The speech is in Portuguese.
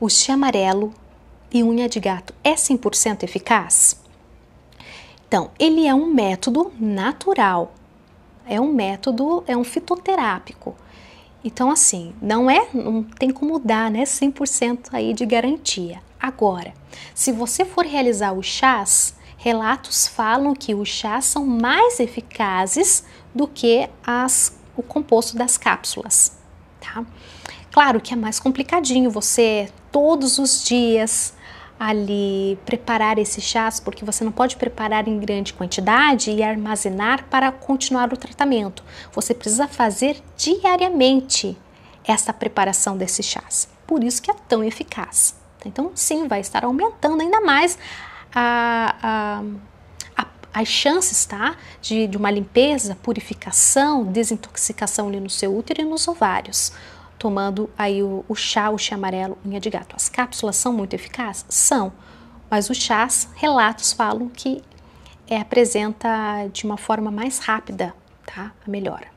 o chá amarelo e unha de gato é 100% eficaz? Então, ele é um método natural, é um método, é um fitoterápico. Então, assim, não é, não tem como dar, né, 100% aí de garantia. Agora, se você for realizar os chás, relatos falam que os chás são mais eficazes do que as, o composto das cápsulas, tá? Claro que é mais complicadinho você todos os dias ali preparar esses chás, porque você não pode preparar em grande quantidade e armazenar para continuar o tratamento. Você precisa fazer diariamente essa preparação desses chás. Por isso que é tão eficaz. Então, sim, vai estar aumentando ainda mais a, a, a, as chances tá? de, de uma limpeza, purificação, desintoxicação ali no seu útero e nos ovários tomando aí o, o chá, o chá amarelo, unha de gato. As cápsulas são muito eficazes? São, mas os chás, relatos falam que é, apresenta de uma forma mais rápida tá? a melhora.